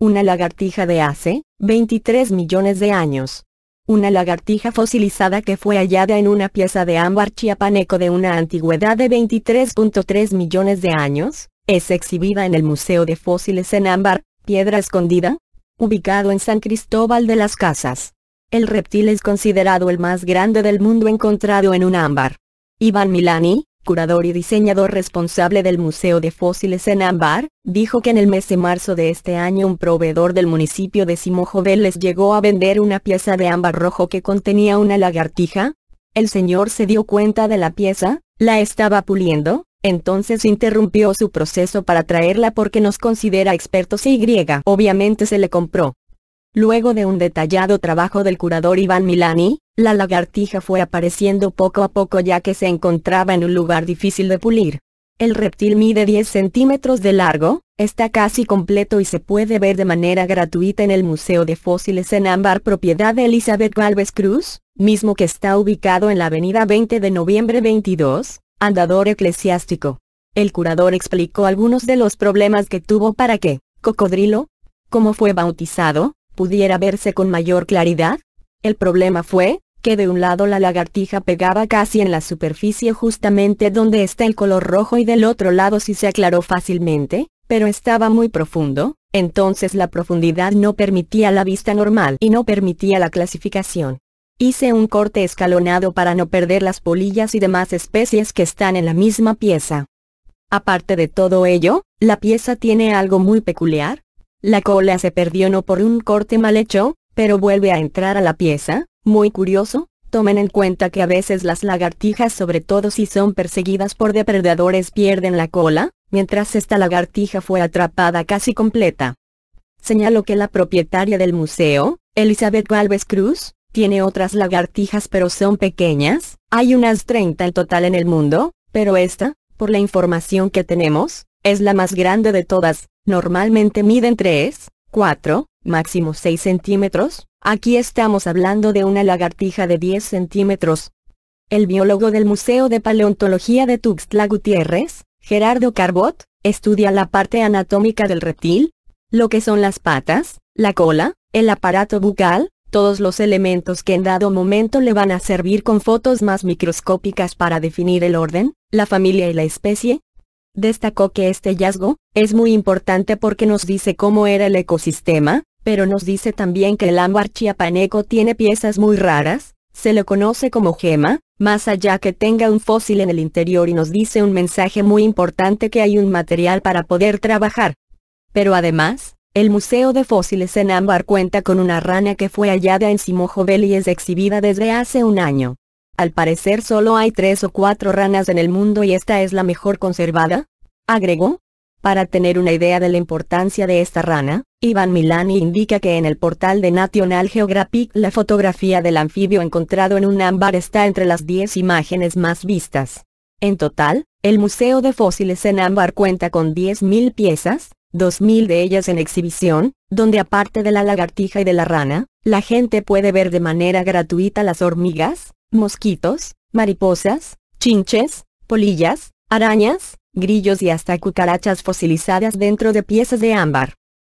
Una lagartija de hace 23 millones de años. Una lagartija fosilizada que fue hallada en una pieza de ámbar chiapaneco de una antigüedad de 23.3 millones de años, es exhibida en el Museo de Fósiles en Ámbar, Piedra Escondida, ubicado en San Cristóbal de las Casas. El reptil es considerado el más grande del mundo encontrado en un ámbar. Iván Milani, curador y diseñador responsable del Museo de Fósiles en Ámbar, dijo que en el mes de marzo de este año un proveedor del municipio de Simojovel les llegó a vender una pieza de ámbar rojo que contenía una lagartija. El señor se dio cuenta de la pieza, la estaba puliendo, entonces interrumpió su proceso para traerla porque nos considera expertos y obviamente se le compró. Luego de un detallado trabajo del curador Iván Milani, la lagartija fue apareciendo poco a poco ya que se encontraba en un lugar difícil de pulir. El reptil mide 10 centímetros de largo, está casi completo y se puede ver de manera gratuita en el Museo de Fósiles en Ámbar propiedad de Elizabeth Gálvez Cruz, mismo que está ubicado en la avenida 20 de noviembre 22, Andador Eclesiástico. El curador explicó algunos de los problemas que tuvo para que, Cocodrilo, ¿cómo fue bautizado, pudiera verse con mayor claridad? El problema fue, que de un lado la lagartija pegaba casi en la superficie justamente donde está el color rojo y del otro lado sí se aclaró fácilmente, pero estaba muy profundo, entonces la profundidad no permitía la vista normal y no permitía la clasificación. Hice un corte escalonado para no perder las polillas y demás especies que están en la misma pieza. Aparte de todo ello, la pieza tiene algo muy peculiar, la cola se perdió no por un corte mal hecho, pero vuelve a entrar a la pieza, muy curioso, tomen en cuenta que a veces las lagartijas sobre todo si son perseguidas por depredadores pierden la cola, mientras esta lagartija fue atrapada casi completa. Señalo que la propietaria del museo, Elizabeth Galvez Cruz, tiene otras lagartijas pero son pequeñas, hay unas 30 en total en el mundo, pero esta, por la información que tenemos, es la más grande de todas, normalmente miden 3, 4, máximo 6 centímetros, aquí estamos hablando de una lagartija de 10 centímetros. El biólogo del Museo de Paleontología de Tuxtla Gutiérrez, Gerardo Carbot, estudia la parte anatómica del reptil, lo que son las patas, la cola, el aparato bucal, todos los elementos que en dado momento le van a servir con fotos más microscópicas para definir el orden, la familia y la especie, Destacó que este hallazgo, es muy importante porque nos dice cómo era el ecosistema, pero nos dice también que el ámbar chiapaneco tiene piezas muy raras, se lo conoce como gema, más allá que tenga un fósil en el interior y nos dice un mensaje muy importante que hay un material para poder trabajar. Pero además, el Museo de Fósiles en Ámbar cuenta con una rana que fue hallada en Simojovel y es exhibida desde hace un año. Al parecer solo hay tres o cuatro ranas en el mundo y esta es la mejor conservada, agregó. Para tener una idea de la importancia de esta rana, Ivan Milani indica que en el portal de National Geographic la fotografía del anfibio encontrado en un ámbar está entre las 10 imágenes más vistas. En total, el Museo de Fósiles en Ámbar cuenta con 10.000 piezas, 2.000 de ellas en exhibición, donde aparte de la lagartija y de la rana, la gente puede ver de manera gratuita las hormigas, mosquitos, mariposas, chinches, polillas, arañas, grillos y hasta cucarachas fosilizadas dentro de piezas de ámbar.